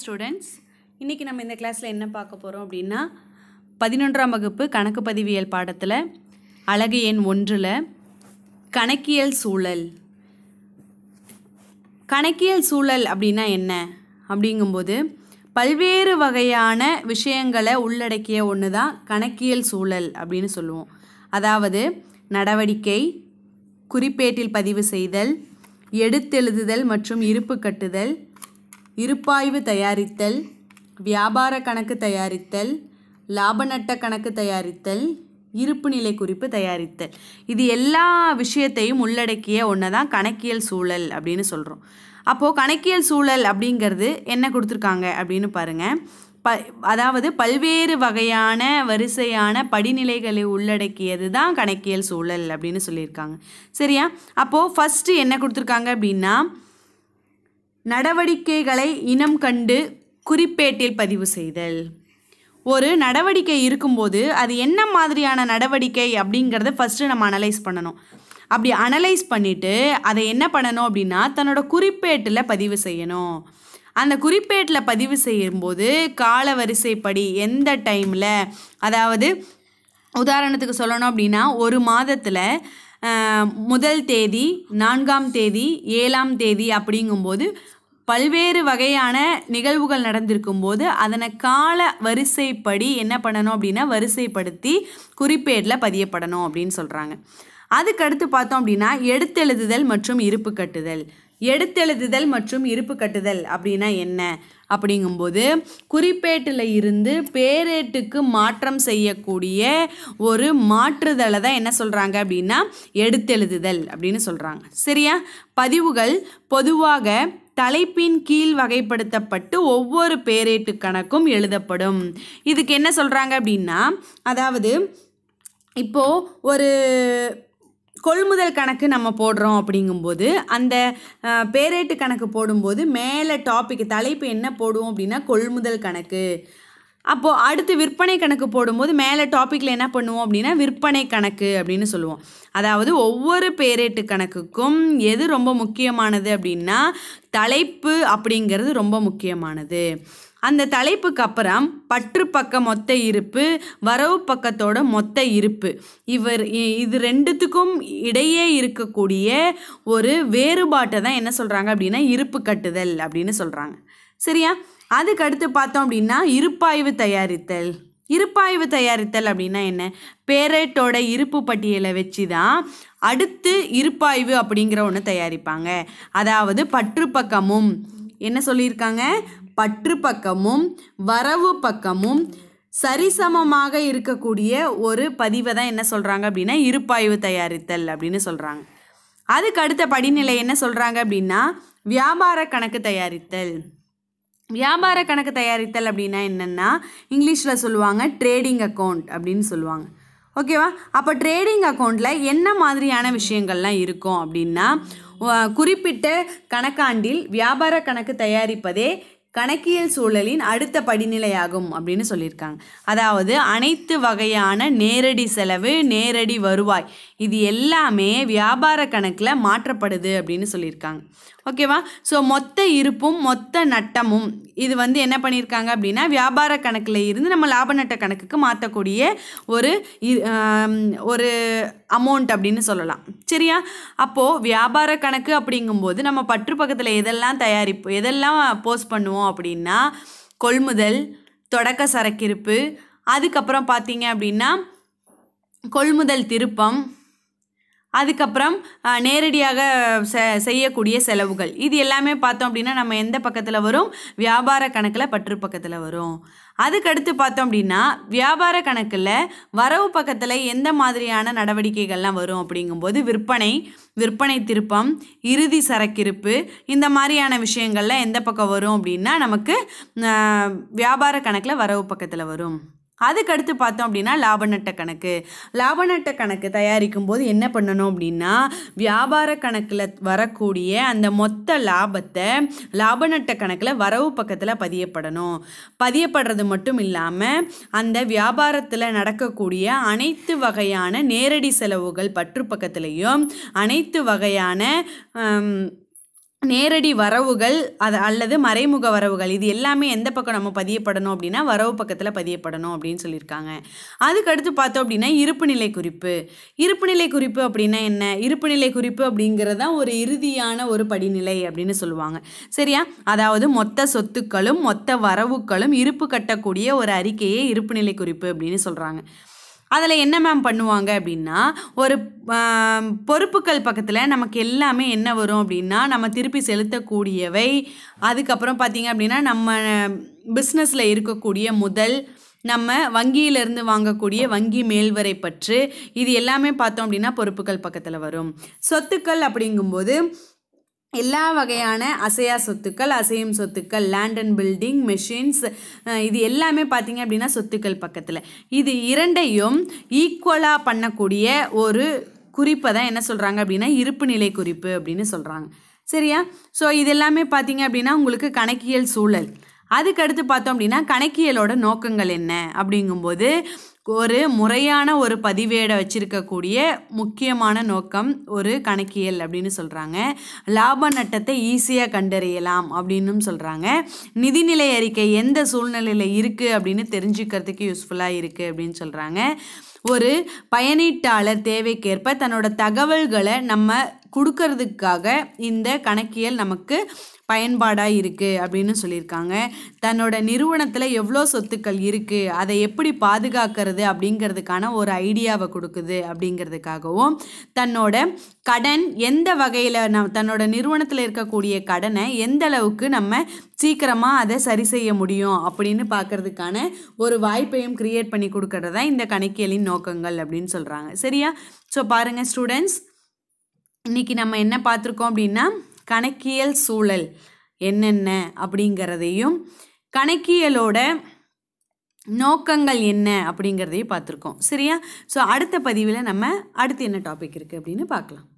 students இன்றைக்கி நம்ம இந்த கிளாஸில் என்ன பார்க்க போகிறோம் அப்படின்னா பதினொன்றாம் வகுப்பு கணக்கு பதிவியல் பாடத்தில் அழகு எண் ஒன்றில் கணக்கியல் சூழல் கணக்கியல் சூழல் அப்படின்னா என்ன அப்படிங்கும்போது பல்வேறு வகையான விஷயங்களை உள்ளடக்கிய ஒன்று தான் கணக்கியல் சூழல் அப்படின்னு சொல்லுவோம் அதாவது நடவடிக்கை குறிப்பேட்டில் பதிவு செய்தல் எடுத்தெழுதுதல் மற்றும் இருப்பு கட்டுதல் இருப்பாய்வு தயாரித்தல் வியாபார கணக்கு தயாரித்தல் லாப நட்ட கணக்கு தயாரித்தல் இருப்பு நிலை குறிப்பு தயாரித்தல் இது எல்லா விஷயத்தையும் உள்ளடக்கிய ஒன்று தான் கணக்கியல் சூழல் அப்படின்னு சொல்கிறோம் அப்போது கணக்கியல் சூழல் அப்படிங்கிறது என்ன கொடுத்துருக்காங்க அப்படின்னு பாருங்கள் ப அதாவது பல்வேறு வகையான வரிசையான படிநிலைகளை உள்ளடக்கியது தான் கணக்கியல் சூழல் அப்படின்னு சொல்லியிருக்காங்க சரியா அப்போது ஃபஸ்ட்டு என்ன கொடுத்துருக்காங்க அப்படின்னா நடவடிக்கைகளை இனம் கண்டு குறிப்பேட்டில் பதிவு செய்தல் ஒரு நடவடிக்கை இருக்கும்போது அது என்ன மாதிரியான நடவடிக்கை அப்படிங்கிறத ஃபஸ்ட்டு நம்ம அனலைஸ் பண்ணணும் அப்படி அனலைஸ் பண்ணிவிட்டு அதை என்ன பண்ணணும் அப்படின்னா தன்னோட குறிப்பேட்டில் பதிவு செய்யணும் அந்த குறிப்பேட்டில் பதிவு செய்யும்போது கால வரிசைப்படி எந்த டைமில் அதாவது உதாரணத்துக்கு சொல்லணும் அப்படின்னா ஒரு மாதத்தில் முதல் தேதி நான்காம் தேதி ஏழாம் தேதி அப்படிங்கும்போது பல்வேறு வகையான நிகழ்வுகள் நடந்திருக்கும் போது அதனை கால வரிசைப்படி என்ன பண்ணணும் அப்படின்னா வரிசைப்படுத்தி குறிப்பேடில் பதியப்படணும் அப்படின்னு சொல்கிறாங்க அதுக்கடுத்து பார்த்தோம் அப்படின்னா எடுத்தெழுதுதல் மற்றும் இருப்பு கட்டுதல் எடுத்தெழுதுதல் மற்றும் இருப்பு கட்டுதல் அப்படின்னா என்ன அப்படிங்கும்போது குறிப்பேட்டில் இருந்து பேரேட்டுக்கு மாற்றம் செய்யக்கூடிய ஒரு மாற்றுதலை தான் என்ன சொல்கிறாங்க அப்படின்னா எடுத்தெழுதுதல் அப்படின்னு சொல்கிறாங்க சரியா பதிவுகள் பொதுவாக தலைப்பின் கீழ் வகைப்படுத்தப்பட்டு ஒவ்வொரு பேரேட்டு கணக்கும் எழுதப்படும் இதுக்கு என்ன சொல்கிறாங்க அப்படின்னா அதாவது இப்போது ஒரு கொள்முதல் கணக்கு நம்ம போடுறோம் அப்படிங்கும்போது அந்த பேரேட்டு கணக்கு போடும்போது மேலே டாபிக் தலைப்பு என்ன போடுவோம் அப்படின்னா கொள்முதல் கணக்கு அப்போது அடுத்து விற்பனை கணக்கு போடும்போது மேலே டாப்பிக்கில் என்ன பண்ணுவோம் அப்படின்னா விற்பனை கணக்கு அப்படின்னு சொல்லுவோம் அதாவது ஒவ்வொரு பேரேட்டு கணக்குக்கும் எது ரொம்ப முக்கியமானது அப்படின்னா தலைப்பு அப்படிங்கிறது ரொம்ப முக்கியமானது அந்த தலைப்புக்கு அப்புறம் பற்று பக்க மொத்த இருப்பு வரவு பக்கத்தோட மொத்த இருப்பு இவர் இது ரெண்டுத்துக்கும் இடையே இருக்கக்கூடிய ஒரு வேறுபாட்டை தான் என்ன சொல்கிறாங்க அப்படின்னா இருப்பு கட்டுதல் அப்படின்னு சொல்கிறாங்க சரியா அதுக்கடுத்து பார்த்தோம் அப்படின்னா இருப்பாய்வு தயாரித்தல் இருப்பாய்வு தயாரித்தல் அப்படின்னா என்ன பேரட்டோட இருப்பு பட்டியலை வச்சு தான் அடுத்து இருப்பாய்வு அப்படிங்கிற ஒன்று தயாரிப்பாங்க அதாவது பற்று பக்கமும் என்ன சொல்லியிருக்காங்க பற்று பக்கமும் வரவு பக்கமும் சரிசமமாக இருக்கக்கூடிய ஒரு பதிவை தான் என்ன சொல்கிறாங்க அப்படின்னா இருப்பாய்வு தயாரித்தல் அப்படின்னு சொல்கிறாங்க அதுக்கு அடுத்த படிநிலை என்ன சொல்கிறாங்க அப்படின்னா வியாபார கணக்கு தயாரித்தல் வியாபார கணக்கு தயாரித்தல் அப்படின்னா என்னென்னா இங்கிலீஷில் சொல்லுவாங்க ட்ரேடிங் அக்கௌண்ட் அப்படின்னு சொல்லுவாங்க ஓகேவா அப்போ ட்ரேடிங் அக்கௌண்ட்டில் என்ன மாதிரியான விஷயங்கள்லாம் இருக்கும் அப்படின்னா குறிப்பிட்ட கணக்காண்டில் வியாபார கணக்கு தயாரிப்பதே கணக்கியல் சூழலின் அடுத்த படிநிலையாகும் அப்படின்னு சொல்லியிருக்காங்க அதாவது அனைத்து வகையான நேரடி செலவு நேரடி வருவாய் இது எல்லாமே வியாபார கணக்கில் மாற்றப்படுது அப்படின்னு சொல்லியிருக்காங்க ஓகேவா ஸோ மொத்த இருப்பும் மொத்த நட்டமும் இது வந்து என்ன பண்ணியிருக்காங்க அப்படின்னா வியாபார கணக்கில் இருந்து நம்ம லாப நட்ட கணக்குக்கு மாற்றக்கூடிய ஒரு ஒரு அமௌண்ட் அப்படின்னு சொல்லலாம் சரியா அப்போது வியாபார கணக்கு அப்படிங்கும்போது நம்ம பற்று பக்கத்தில் எதெல்லாம் தயாரிப்பு எதெல்லாம் போஸ்ட் பண்ணுவோம் அப்படின்னா கொள்முதல் தொடக்க சரக்கிருப்பு அதுக்கப்புறம் பார்த்தீங்க அப்படின்னா கொள்முதல் திருப்பம் அதுக்கப்புறம் நேரடியாக செய்யக்கூடிய செலவுகள் இது எல்லாமே பார்த்தோம் அப்படின்னா நம்ம எந்த பக்கத்தில் வரும் வியாபார கணக்கில் பற்று பக்கத்தில் வரும் அதுக்கடுத்து பார்த்தோம் அப்படின்னா வியாபார கணக்கில் வரவு பக்கத்தில் எந்த மாதிரியான நடவடிக்கைகள்லாம் வரும் அப்படிங்கும்போது விற்பனை விற்பனை திருப்பம் இறுதி சரக்கிருப்பு இந்த மாதிரியான விஷயங்கள்லாம் எந்த பக்கம் வரும் அப்படின்னா நமக்கு வியாபார கணக்கில் வரவு பக்கத்தில் வரும் அதுக்கடுத்து பார்த்தோம் அப்படின்னா லாப நட்ட கணக்கு லாப நட்ட கணக்கு தயாரிக்கும் போது என்ன பண்ணணும் அப்படின்னா வியாபார கணக்கில் வரக்கூடிய அந்த மொத்த லாபத்தை லாப நட்ட கணக்கில் வரவு பக்கத்தில் பதியப்படணும் பதியப்படுறது மட்டும் இல்லாமல் அந்த வியாபாரத்தில் நடக்கக்கூடிய அனைத்து வகையான நேரடி செலவுகள் பற்று பக்கத்துலேயும் அனைத்து வகையான நேரடி வரவுகள் அது அல்லது மறைமுக வரவுகள் இது எல்லாமே எந்த பக்கம் நம்ம பதியப்படணும் அப்படின்னா வரவு பக்கத்தில் பதியப்படணும் அப்படின்னு சொல்லியிருக்காங்க அதுக்கடுத்து பார்த்தோம் அப்படின்னா இருப்புநிலை குறிப்பு இருப்புநிலை குறிப்பு அப்படின்னா என்ன இருப்புநிலை குறிப்பு அப்படிங்கிறதான் தான் ஒரு இறுதியான ஒரு படிநிலை அப்படின்னு சொல்லுவாங்க சரியா அதாவது மொத்த சொத்துக்களும் மொத்த வரவுகளும் இருப்பு கட்டக்கூடிய ஒரு அறிக்கையே இருப்புநிலை குறிப்பு அப்படின்னு சொல்கிறாங்க அதில் என்ன மேம் பண்ணுவாங்க அப்படின்னா ஒரு பொறுப்புகள் பக்கத்தில் நமக்கு எல்லாமே என்ன வரும் அப்படின்னா நம்ம திருப்பி செலுத்தக்கூடியவை அதுக்கப்புறம் பார்த்திங்க அப்படின்னா நம்ம பிஸ்னஸில் இருக்கக்கூடிய முதல் நம்ம வங்கியிலிருந்து வாங்கக்கூடிய வங்கி மேல்வரை பற்று இது எல்லாமே பார்த்தோம் அப்படின்னா பொறுப்புகள் பக்கத்தில் வரும் சொத்துக்கள் அப்படிங்கும்போது எல்லா வகையான அசையா சொத்துக்கள் அசையும் சொத்துக்கள் லேண்ட் அண்ட் பில்டிங் மெஷின்ஸ் இது எல்லாமே பார்த்திங்க அப்படின்னா சொத்துக்கள் பக்கத்தில் இது இரண்டையும் ஈக்குவலாக பண்ணக்கூடிய ஒரு குறிப்பை தான் என்ன சொல்கிறாங்க அப்படின்னா இருப்பு நிலை குறிப்பு அப்படின்னு சொல்கிறாங்க சரியா ஸோ இது எல்லாமே பார்த்தீங்க அப்படின்னா உங்களுக்கு கணக்கியல் சூழல் அதுக்கடுத்து பார்த்தோம் அப்படின்னா கணக்கியலோட நோக்கங்கள் என்ன அப்படிங்கும்போது ஒரு முறையான ஒரு பதிவேடை வச்சிருக்கக்கூடிய முக்கியமான நோக்கம் ஒரு கணக்கியல் அப்படின்னு சொல்கிறாங்க லாப நட்டத்தை ஈஸியாக கண்டறியலாம் அப்படின்னும் சொல்கிறாங்க நிதிநிலை அறிக்கை எந்த சூழ்நிலையில் இருக்குது அப்படின்னு தெரிஞ்சுக்கிறதுக்கு யூஸ்ஃபுல்லாக இருக்குது அப்படின்னு சொல்கிறாங்க ஒரு பயணீட்டாளர் தேவைக்கேற்ப தன்னோட தகவல்களை நம்ம கொடுக்கறதுக்காக இந்த கணக்கியல் நமக்கு பயன்பாடாக இருக்குது அப்படின்னு சொல்லியிருக்காங்க தன்னோட நிறுவனத்தில் எவ்வளோ சொத்துக்கள் இருக்குது அதை எப்படி பாதுகாக்கிறது அப்படிங்கிறதுக்கான ஒரு ஐடியாவை கொடுக்குது அப்படிங்கிறதுக்காகவும் தன்னோட கடன் எந்த வகையில் நம் தன்னோட நிறுவனத்தில் இருக்கக்கூடிய கடனை எந்த அளவுக்கு நம்ம சீக்கிரமாக அதை சரி செய்ய முடியும் அப்படின்னு பார்க்கறதுக்கான ஒரு வாய்ப்பையும் க்ரியேட் பண்ணி கொடுக்கறது தான் இந்த கணக்கியலின் நோக்கங்கள் அப்படின்னு சொல்கிறாங்க சரியா ஸோ பாருங்கள் ஸ்டூடெண்ட்ஸ் இன்றைக்கி நம்ம என்ன பார்த்துருக்கோம் அப்படின்னா கணக்கியல் சூழல் என்னென்ன அப்படிங்கிறதையும் கணக்கியலோட நோக்கங்கள் என்ன அப்படிங்கிறதையும் பார்த்துருக்கோம் சரியா ஸோ அடுத்த பதிவில் நம்ம அடுத்து என்ன டாபிக் இருக்குது அப்படின்னு பார்க்கலாம்